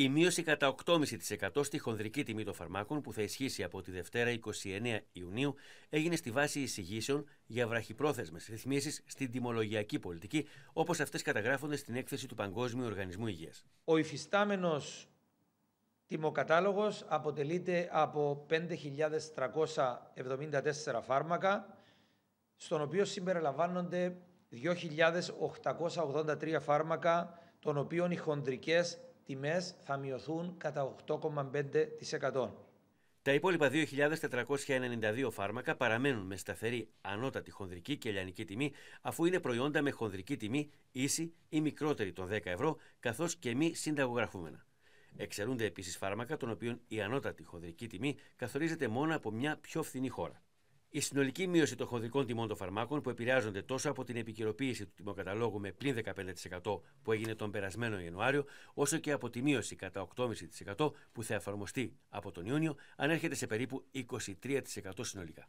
Η μείωση κατά 8,5% στη χονδρική τιμή των φαρμάκων που θα ισχύσει από τη Δευτέρα 29 Ιουνίου έγινε στη βάση εισηγήσεων για βραχυπρόθεσμες ρυθμίσεις στην τιμολογιακή πολιτική όπως αυτές καταγράφονται στην έκθεση του Παγκόσμιου Οργανισμού Υγείας. Ο υφιστάμενος τιμοκατάλογος αποτελείται από 5.374 φάρμακα στον οποίο συμπεριλαμβάνονται 2.883 φάρμακα των οποίων οι χονδρικές τιμές θα μειωθούν κατά 8,5%. Τα υπόλοιπα 2.492 φάρμακα παραμένουν με σταθερή ανώτατη χονδρική και λιανική τιμή, αφού είναι προϊόντα με χονδρική τιμή ίση ή μικρότερη των 10 ευρώ, καθώς και μη συνταγογραφούμενα. Εξαιρούνται επίσης φάρμακα των οποίων η ανώτατη χονδρική τιμή καθορίζεται μόνο από μια πιο φθηνή χώρα. Η συνολική μείωση των χονδρικών τιμών των φαρμάκων που επηρεάζονται τόσο από την επικαιροποίηση του τιμοκαταλόγου με πλήν 15% που έγινε τον περασμένο Ιανουάριο, όσο και από τη μείωση κατά 8,5% που θα εφαρμοστεί από τον Ιούνιο, ανέρχεται σε περίπου 23% συνολικά.